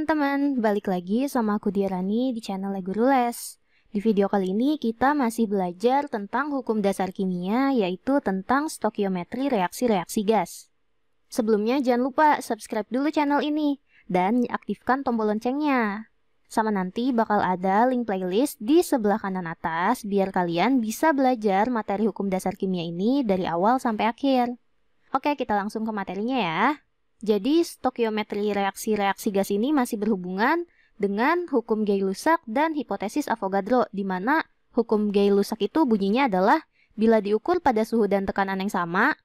teman-teman, balik lagi sama aku Diarani di channel Guru Les. Di video kali ini kita masih belajar tentang hukum dasar kimia yaitu tentang stoikiometri reaksi-reaksi gas. Sebelumnya jangan lupa subscribe dulu channel ini dan aktifkan tombol loncengnya. Sama nanti bakal ada link playlist di sebelah kanan atas biar kalian bisa belajar materi hukum dasar kimia ini dari awal sampai akhir. Oke, kita langsung ke materinya ya. Jadi, stokiometri reaksi-reaksi gas ini masih berhubungan dengan hukum Gay-Lussac dan hipotesis Avogadro, di mana hukum Gay-Lussac itu bunyinya adalah bila diukur pada suhu dan tekanan yang sama,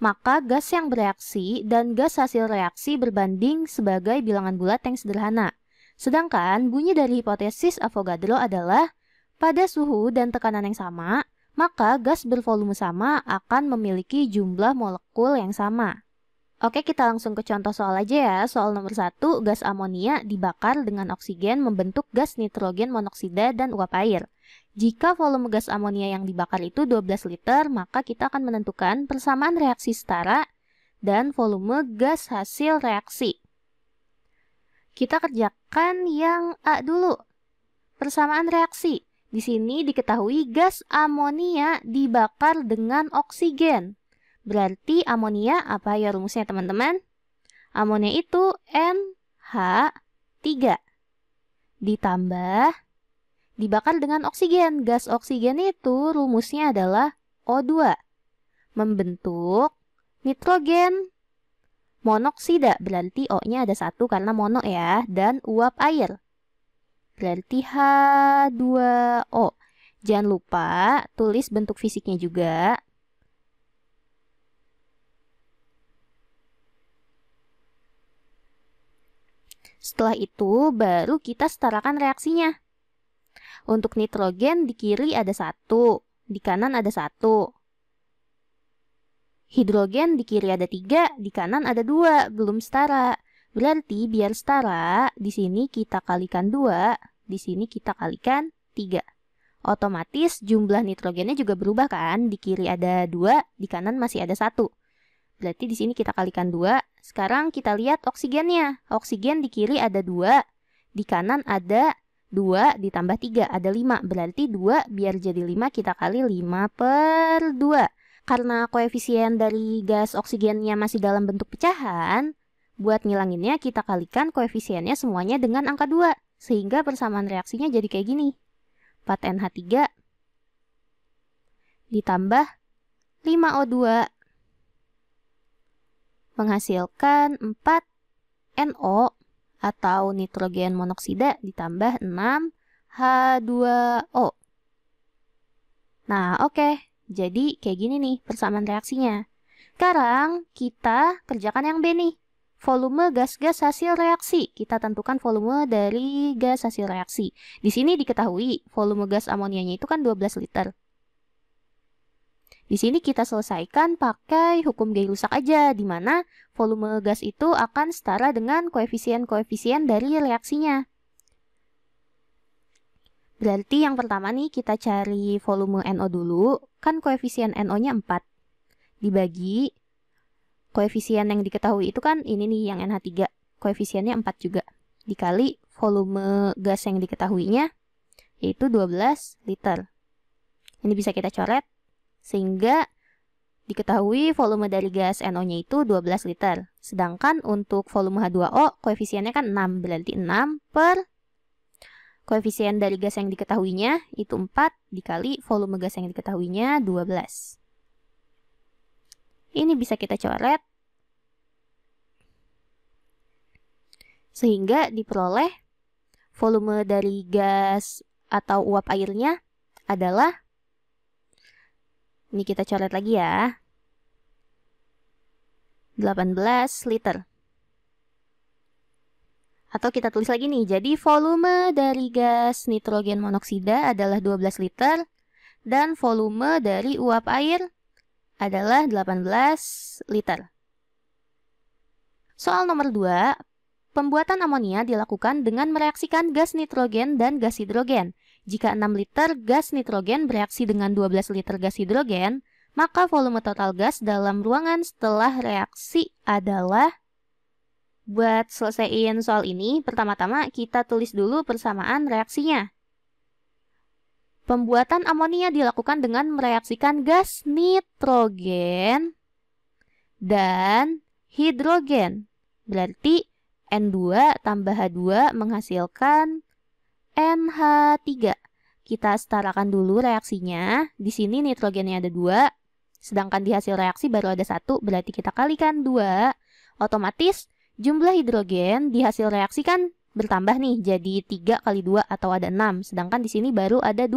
maka gas yang bereaksi dan gas hasil reaksi berbanding sebagai bilangan bulat yang sederhana. Sedangkan bunyi dari hipotesis Avogadro adalah pada suhu dan tekanan yang sama, maka gas bervolume sama akan memiliki jumlah molekul yang sama. Oke, kita langsung ke contoh soal aja ya. Soal nomor satu gas amonia dibakar dengan oksigen membentuk gas nitrogen monoksida dan uap air. Jika volume gas amonia yang dibakar itu 12 liter, maka kita akan menentukan persamaan reaksi setara dan volume gas hasil reaksi. Kita kerjakan yang A dulu. Persamaan reaksi. Di sini diketahui gas amonia dibakar dengan oksigen. Berarti amonia apa ya rumusnya teman-teman? Amonia itu NH3 ditambah dibakar dengan oksigen. Gas oksigen itu rumusnya adalah O2 membentuk nitrogen monoksida. Berarti O-nya ada satu karena mono ya dan uap air. Berarti H2O. Jangan lupa tulis bentuk fisiknya juga. Setelah itu, baru kita setarakan reaksinya. Untuk nitrogen di kiri ada satu, di kanan ada satu. Hidrogen di kiri ada tiga, di kanan ada dua, belum setara. Berarti biar setara, di sini kita kalikan dua, di sini kita kalikan tiga. Otomatis jumlah nitrogennya juga berubah kan? Di kiri ada dua, di kanan masih ada satu. Berarti di sini kita kalikan dua, sekarang kita lihat oksigennya. Oksigen di kiri ada 2, di kanan ada 2 ditambah 3 ada 5 Berarti 2 biar jadi 5 kita kali 5 per 2 Karena koefisien dari gas oksigennya masih dalam bentuk pecahan Buat ngilanginnya kita kalikan koefisiennya semuanya dengan angka 2 Sehingga persamaan reaksinya jadi kayak gini 4NH3 Ditambah 5O2 menghasilkan 4 NO atau nitrogen monoksida ditambah 6 H2O. Nah, oke. Okay. Jadi kayak gini nih persamaan reaksinya. Sekarang kita kerjakan yang B nih. Volume gas-gas hasil reaksi. Kita tentukan volume dari gas hasil reaksi. Di sini diketahui volume gas amonianya itu kan 12 liter. Di sini kita selesaikan pakai hukum gay rusak aja, di mana volume gas itu akan setara dengan koefisien-koefisien dari reaksinya. Berarti yang pertama nih kita cari volume NO dulu, kan koefisien NO-nya 4. Dibagi koefisien yang diketahui itu kan ini nih yang NH3, koefisiennya 4 juga. Dikali volume gas yang diketahuinya, yaitu 12 liter. Ini bisa kita coret sehingga diketahui volume dari gas NO-nya itu 12 liter. Sedangkan untuk volume H2O koefisiennya kan 6, berarti 6 per koefisien dari gas yang diketahuinya itu 4 dikali volume gas yang diketahuinya 12. Ini bisa kita coret. Sehingga diperoleh volume dari gas atau uap airnya adalah ini kita coret lagi ya. 18 liter. Atau kita tulis lagi nih, jadi volume dari gas nitrogen monoksida adalah 12 liter dan volume dari uap air adalah 18 liter. Soal nomor 2, pembuatan amonia dilakukan dengan mereaksikan gas nitrogen dan gas hidrogen jika 6 liter gas nitrogen bereaksi dengan 12 liter gas hidrogen, maka volume total gas dalam ruangan setelah reaksi adalah Buat selesaiin soal ini, pertama-tama kita tulis dulu persamaan reaksinya. Pembuatan amonia dilakukan dengan mereaksikan gas nitrogen dan hidrogen. Berarti N2 tambah H2 menghasilkan NH3. Kita setarakan dulu reaksinya. Di sini nitrogennya ada 2, sedangkan di hasil reaksi baru ada 1, berarti kita kalikan 2. Otomatis jumlah hidrogen di hasil reaksi kan bertambah nih jadi 3 kali 2 atau ada 6. Sedangkan di sini baru ada 2.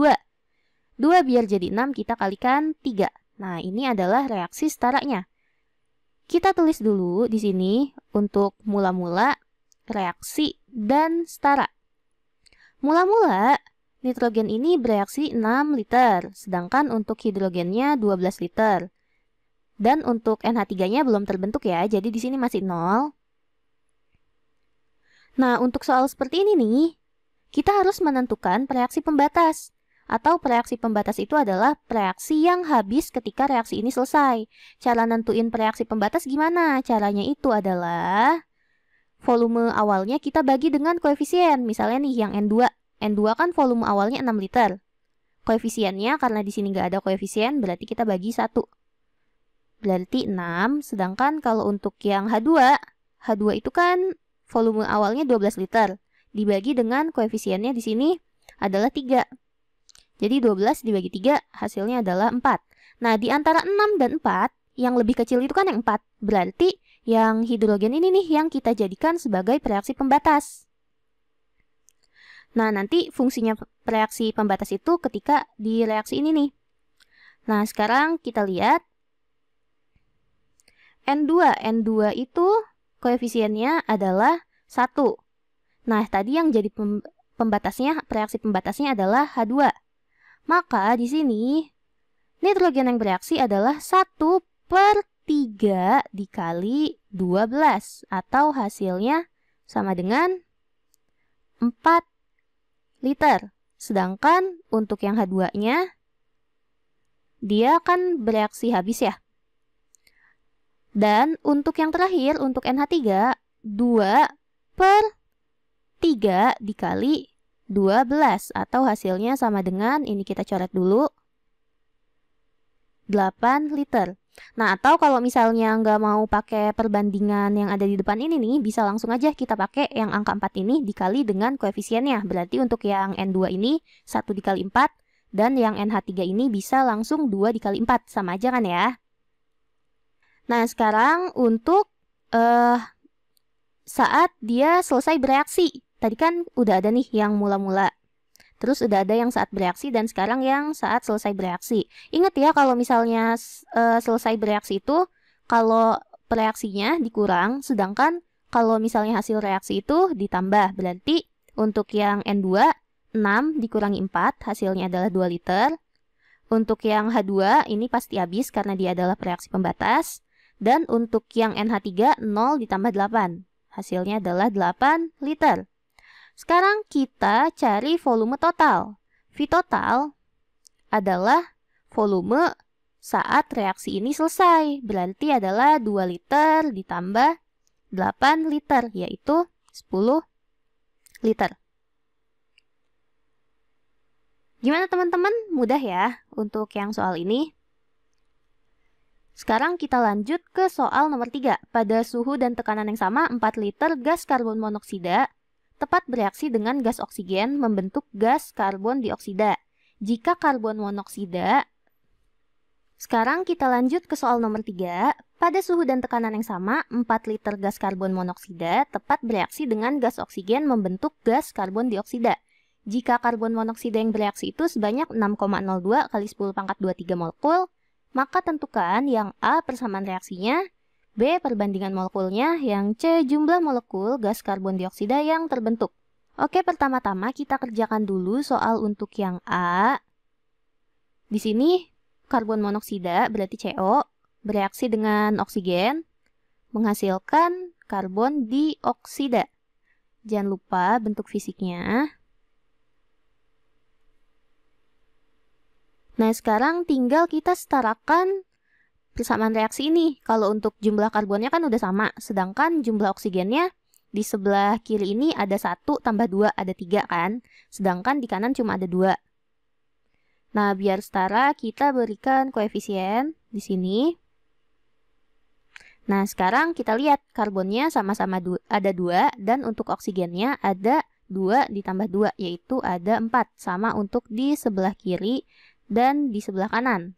2 biar jadi 6 kita kalikan 3. Nah ini adalah reaksi setaranya. Kita tulis dulu di sini untuk mula-mula reaksi dan setara. Mula-mula, nitrogen ini bereaksi 6 liter, sedangkan untuk hidrogennya 12 liter. Dan untuk NH3-nya belum terbentuk ya, jadi di sini masih 0. Nah, untuk soal seperti ini nih, kita harus menentukan reaksi pembatas atau reaksi pembatas itu adalah reaksi yang habis ketika reaksi ini selesai. Cara nentuin reaksi pembatas gimana? Caranya itu adalah volume awalnya kita bagi dengan koefisien. Misalnya nih yang N2. N2 kan volume awalnya 6 liter. Koefisiennya karena di sini nggak ada koefisien berarti kita bagi 1. Berarti 6. Sedangkan kalau untuk yang H2, H2 itu kan volume awalnya 12 liter. Dibagi dengan koefisiennya di sini adalah 3. Jadi 12 dibagi 3 hasilnya adalah 4. Nah, di antara 6 dan 4, yang lebih kecil itu kan yang 4. Berarti yang hidrogen ini nih yang kita jadikan sebagai reaksi pembatas. Nah, nanti fungsinya reaksi pembatas itu ketika di reaksi ini nih. Nah, sekarang kita lihat N2. N2 itu koefisiennya adalah 1. Nah, tadi yang jadi pembatasnya, reaksi pembatasnya adalah H2. Maka di sini nitrogen yang bereaksi adalah 1 per 3 dikali 12 atau hasilnya sama dengan 4 liter. Sedangkan untuk yang H2-nya dia akan bereaksi habis ya. Dan untuk yang terakhir, untuk NH3, 2 per 3 dikali 12 atau hasilnya sama dengan, ini kita coret dulu, 8 liter. Nah, atau kalau misalnya nggak mau pakai perbandingan yang ada di depan ini nih, bisa langsung aja kita pakai yang angka 4 ini dikali dengan koefisiennya. Berarti untuk yang N2 ini 1 dikali 4, dan yang NH3 ini bisa langsung 2 dikali 4. Sama aja kan ya? Nah, sekarang untuk uh, saat dia selesai bereaksi. Tadi kan udah ada nih yang mula-mula Terus udah ada yang saat bereaksi dan sekarang yang saat selesai bereaksi. Ingat ya kalau misalnya uh, selesai bereaksi itu kalau reaksinya dikurang, sedangkan kalau misalnya hasil reaksi itu ditambah, berarti untuk yang N2 6 dikurangi 4 hasilnya adalah 2 liter. Untuk yang H2 ini pasti habis karena dia adalah reaksi pembatas. Dan untuk yang NH3 0 ditambah 8 hasilnya adalah 8 liter. Sekarang kita cari volume total. V total adalah volume saat reaksi ini selesai. Berarti adalah 2 liter ditambah 8 liter, yaitu 10 liter. Gimana teman-teman? Mudah ya untuk yang soal ini? Sekarang kita lanjut ke soal nomor 3. Pada suhu dan tekanan yang sama, 4 liter gas karbon monoksida tepat bereaksi dengan gas oksigen membentuk gas karbon dioksida. Jika karbon monoksida, sekarang kita lanjut ke soal nomor 3. Pada suhu dan tekanan yang sama, 4 liter gas karbon monoksida tepat bereaksi dengan gas oksigen membentuk gas karbon dioksida. Jika karbon monoksida yang bereaksi itu sebanyak 6,02 kali 10 pangkat 23 molekul, maka tentukan yang A persamaan reaksinya B. Perbandingan molekulnya, yang C. Jumlah molekul gas karbon dioksida yang terbentuk. Oke, pertama-tama kita kerjakan dulu soal untuk yang A. Di sini karbon monoksida berarti CO bereaksi dengan oksigen menghasilkan karbon dioksida. Jangan lupa bentuk fisiknya. Nah, sekarang tinggal kita setarakan persamaan reaksi ini. Kalau untuk jumlah karbonnya kan udah sama, sedangkan jumlah oksigennya di sebelah kiri ini ada satu tambah dua ada tiga kan, sedangkan di kanan cuma ada dua. Nah, biar setara kita berikan koefisien di sini. Nah, sekarang kita lihat karbonnya sama-sama du ada dua dan untuk oksigennya ada dua ditambah dua yaitu ada empat Sama untuk di sebelah kiri dan di sebelah kanan.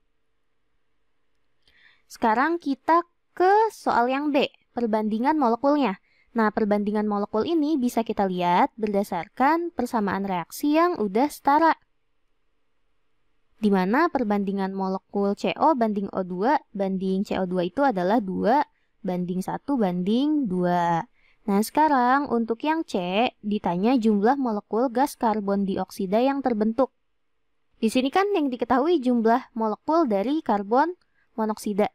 Sekarang kita ke soal yang B, perbandingan molekulnya. Nah, perbandingan molekul ini bisa kita lihat berdasarkan persamaan reaksi yang udah setara. Di mana perbandingan molekul CO banding O2 banding CO2 itu adalah 2 banding 1 banding 2. Nah, sekarang untuk yang C, ditanya jumlah molekul gas karbon dioksida yang terbentuk. Di sini kan yang diketahui jumlah molekul dari karbon monoksida.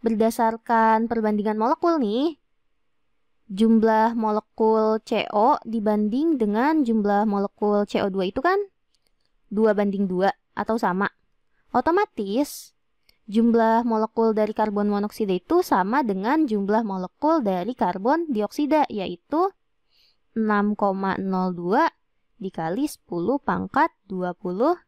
Berdasarkan perbandingan molekul nih, jumlah molekul CO dibanding dengan jumlah molekul CO2 itu kan 2 banding 2 atau sama. Otomatis jumlah molekul dari karbon monoksida itu sama dengan jumlah molekul dari karbon dioksida yaitu 6,02 dikali 10 pangkat 23.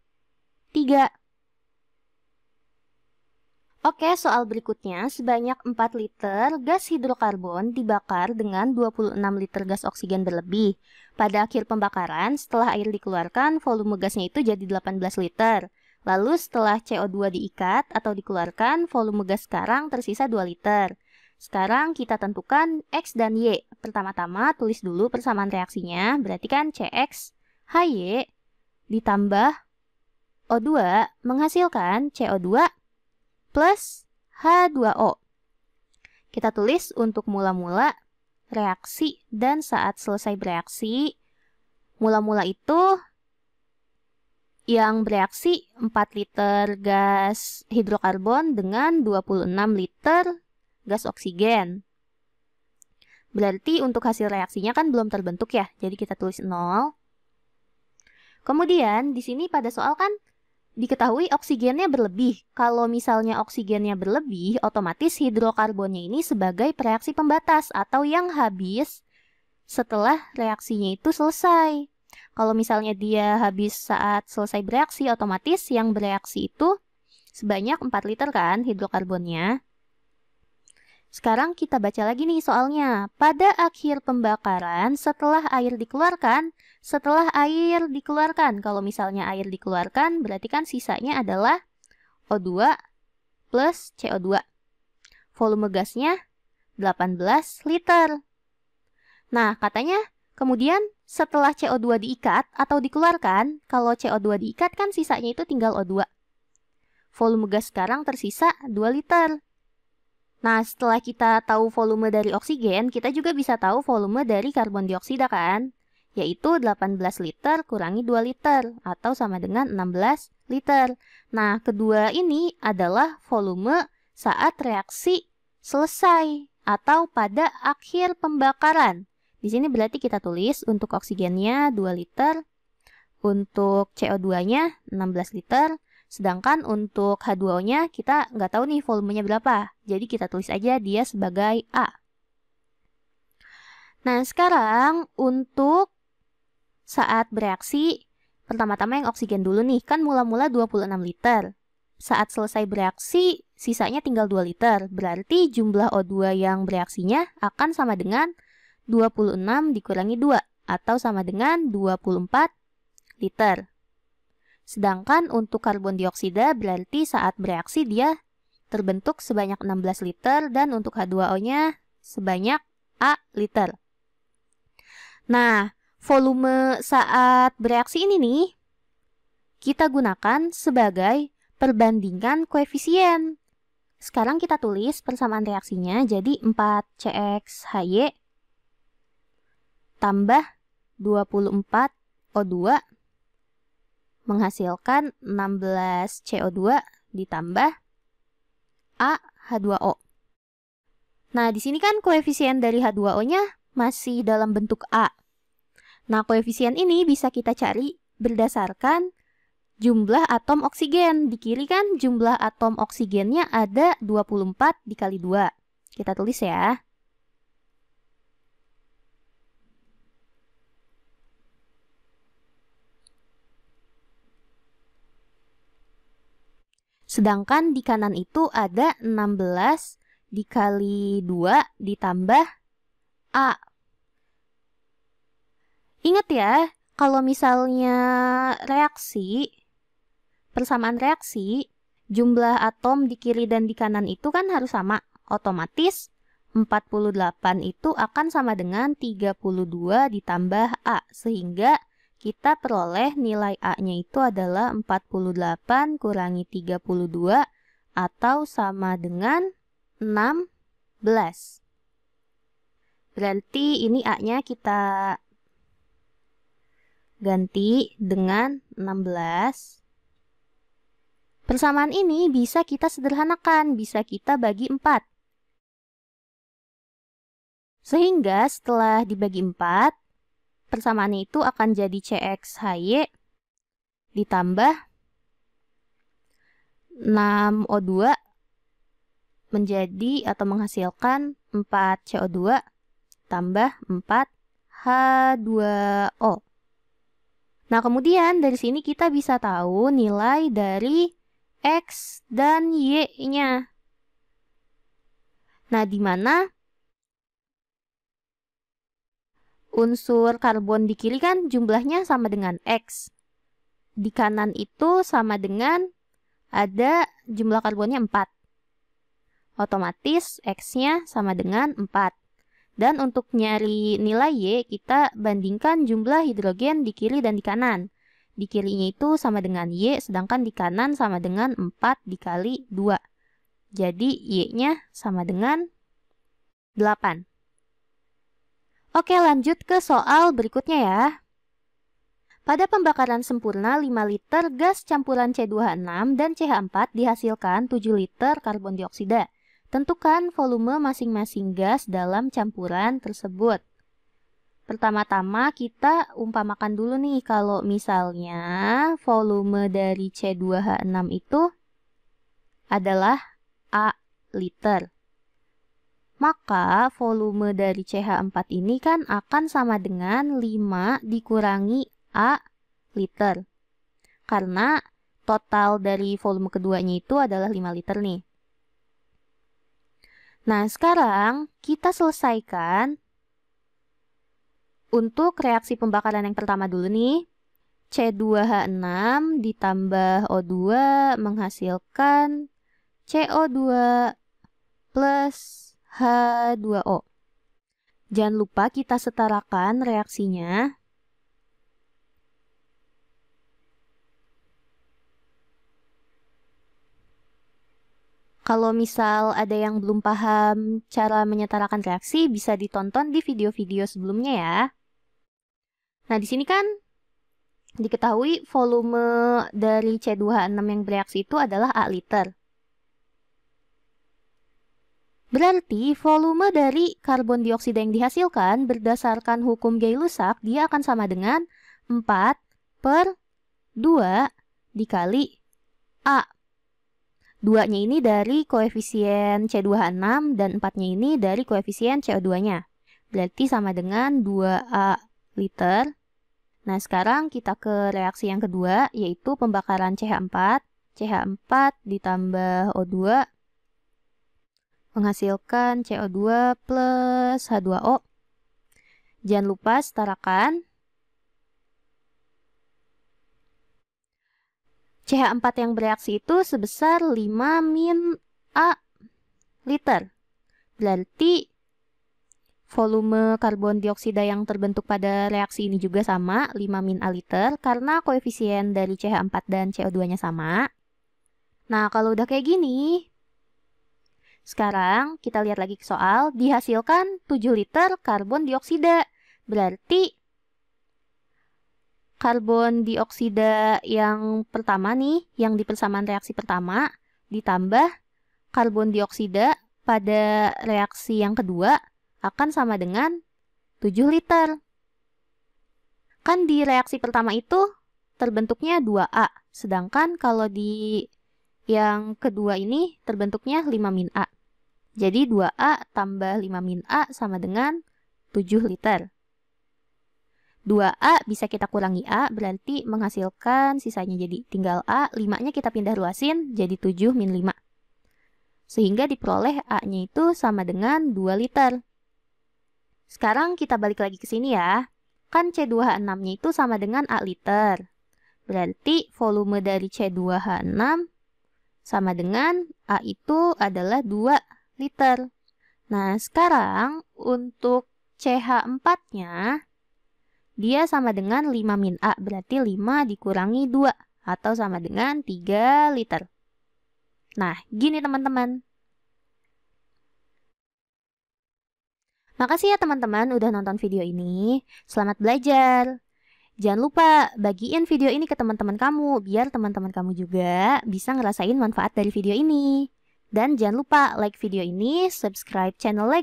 Oke, soal berikutnya, sebanyak 4 liter gas hidrokarbon dibakar dengan 26 liter gas oksigen berlebih. Pada akhir pembakaran, setelah air dikeluarkan, volume gasnya itu jadi 18 liter. Lalu setelah CO2 diikat atau dikeluarkan, volume gas sekarang tersisa 2 liter. Sekarang kita tentukan X dan Y. Pertama-tama tulis dulu persamaan reaksinya, berarti kan CX, HY, ditambah O2 menghasilkan CO2 plus H2O. Kita tulis untuk mula-mula, reaksi, dan saat selesai bereaksi. Mula-mula itu yang bereaksi 4 liter gas hidrokarbon dengan 26 liter gas oksigen. Berarti untuk hasil reaksinya kan belum terbentuk ya, jadi kita tulis 0. Kemudian di sini pada soal kan Diketahui oksigennya berlebih. Kalau misalnya oksigennya berlebih, otomatis hidrokarbonnya ini sebagai reaksi pembatas atau yang habis setelah reaksinya itu selesai. Kalau misalnya dia habis saat selesai bereaksi, otomatis yang bereaksi itu sebanyak 4 liter kan hidrokarbonnya. Sekarang kita baca lagi nih soalnya. Pada akhir pembakaran, setelah air dikeluarkan, setelah air dikeluarkan, kalau misalnya air dikeluarkan, berarti kan sisanya adalah O2 plus CO2. Volume gasnya 18 liter. Nah, katanya kemudian setelah CO2 diikat atau dikeluarkan, kalau CO2 diikat kan sisanya itu tinggal O2. Volume gas sekarang tersisa 2 liter. Nah, setelah kita tahu volume dari oksigen, kita juga bisa tahu volume dari karbon dioksida kan? Yaitu 18 liter kurangi 2 liter atau sama dengan 16 liter. Nah, kedua ini adalah volume saat reaksi selesai atau pada akhir pembakaran. Di sini berarti kita tulis untuk oksigennya 2 liter, untuk CO2-nya 16 liter, Sedangkan untuk H2O-nya kita nggak tahu nih volumenya berapa. Jadi kita tulis aja dia sebagai A. Nah, sekarang untuk saat bereaksi, pertama-tama yang oksigen dulu nih, kan mula-mula 26 liter. Saat selesai bereaksi, sisanya tinggal 2 liter. Berarti jumlah O2 yang bereaksinya akan sama dengan 26 dikurangi 2 atau sama dengan 24 liter. Sedangkan untuk karbon dioksida berarti saat bereaksi dia terbentuk sebanyak 16 liter dan untuk H2O-nya sebanyak A liter. Nah, volume saat bereaksi ini nih kita gunakan sebagai perbandingan koefisien. Sekarang kita tulis persamaan reaksinya jadi 4CXHY tambah 24O2 menghasilkan 16 CO2 ditambah A H2O. Nah, di sini kan koefisien dari H2O-nya masih dalam bentuk A. Nah, koefisien ini bisa kita cari berdasarkan jumlah atom oksigen. Di kiri kan jumlah atom oksigennya ada 24 dikali 2. Kita tulis ya. Sedangkan di kanan itu ada 16 dikali 2 ditambah A. Ingat ya, kalau misalnya reaksi, persamaan reaksi, jumlah atom di kiri dan di kanan itu kan harus sama. Otomatis 48 itu akan sama dengan 32 ditambah A. Sehingga kita peroleh nilai A-nya itu adalah 48 kurangi 32 atau sama dengan 16. Berarti ini A-nya kita ganti dengan 16. Persamaan ini bisa kita sederhanakan, bisa kita bagi 4. Sehingga setelah dibagi 4, persamaannya itu akan jadi CXHY ditambah 6O2 menjadi atau menghasilkan 4CO2 tambah 4H2O. Nah, kemudian dari sini kita bisa tahu nilai dari X dan Y-nya. Nah, di mana unsur karbon di kiri kan jumlahnya sama dengan X. Di kanan itu sama dengan ada jumlah karbonnya 4. Otomatis X-nya sama dengan 4. Dan untuk nyari nilai Y, kita bandingkan jumlah hidrogen di kiri dan di kanan. Di kirinya itu sama dengan Y, sedangkan di kanan sama dengan 4 dikali 2. Jadi Y-nya sama dengan 8. Oke lanjut ke soal berikutnya ya. Pada pembakaran sempurna 5 liter gas campuran C2H6 dan CH4 dihasilkan 7 liter karbon dioksida. Tentukan volume masing-masing gas dalam campuran tersebut. Pertama-tama kita umpamakan dulu nih kalau misalnya volume dari C2H6 itu adalah A liter. Maka volume dari CH4 ini kan akan sama dengan 5 dikurangi A liter. Karena total dari volume keduanya itu adalah 5 liter nih. Nah, sekarang kita selesaikan untuk reaksi pembakaran yang pertama dulu nih. C2H6 ditambah O2 menghasilkan CO2 plus H2O. Jangan lupa kita setarakan reaksinya. Kalau misal ada yang belum paham cara menyetarakan reaksi, bisa ditonton di video-video sebelumnya ya. Nah, di sini kan diketahui volume dari C2H6 yang bereaksi itu adalah A liter. Berarti volume dari karbon dioksida yang dihasilkan berdasarkan hukum Gay-Lussac dia akan sama dengan 4 per 2 dikali A. Duanya ini dari koefisien C2H6 dan 4-nya ini dari koefisien CO2-nya. Berarti sama dengan 2A liter. Nah, sekarang kita ke reaksi yang kedua, yaitu pembakaran CH4. CH4 ditambah O2 menghasilkan CO2 plus H2O. Jangan lupa setarakan CH4 yang bereaksi itu sebesar 5 min A liter. Berarti volume karbon dioksida yang terbentuk pada reaksi ini juga sama, 5 min A liter, karena koefisien dari CH4 dan CO2-nya sama. Nah, kalau udah kayak gini, sekarang kita lihat lagi ke soal, dihasilkan 7 liter karbon dioksida. Berarti karbon dioksida yang pertama nih, yang di persamaan reaksi pertama, ditambah karbon dioksida pada reaksi yang kedua akan sama dengan 7 liter. Kan di reaksi pertama itu terbentuknya 2A, sedangkan kalau di yang kedua ini terbentuknya 5 min A. Jadi 2A tambah 5 min A sama dengan 7 liter. 2A bisa kita kurangi A, berarti menghasilkan sisanya jadi tinggal A, 5-nya kita pindah luasin jadi 7 min 5. Sehingga diperoleh A-nya itu sama dengan 2 liter. Sekarang kita balik lagi ke sini ya. Kan C2H6-nya itu sama dengan A liter. Berarti volume dari C2H6 sama dengan A itu adalah 2 liter. Nah, sekarang untuk CH4-nya, dia sama dengan 5 min A, berarti 5 dikurangi 2, atau sama dengan 3 liter. Nah, gini teman-teman. Makasih ya teman-teman udah nonton video ini. Selamat belajar. Jangan lupa bagiin video ini ke teman-teman kamu biar teman-teman kamu juga bisa ngerasain manfaat dari video ini. Dan jangan lupa like video ini, subscribe channel Le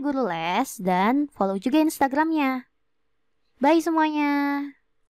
dan follow juga Instagramnya. Bye semuanya!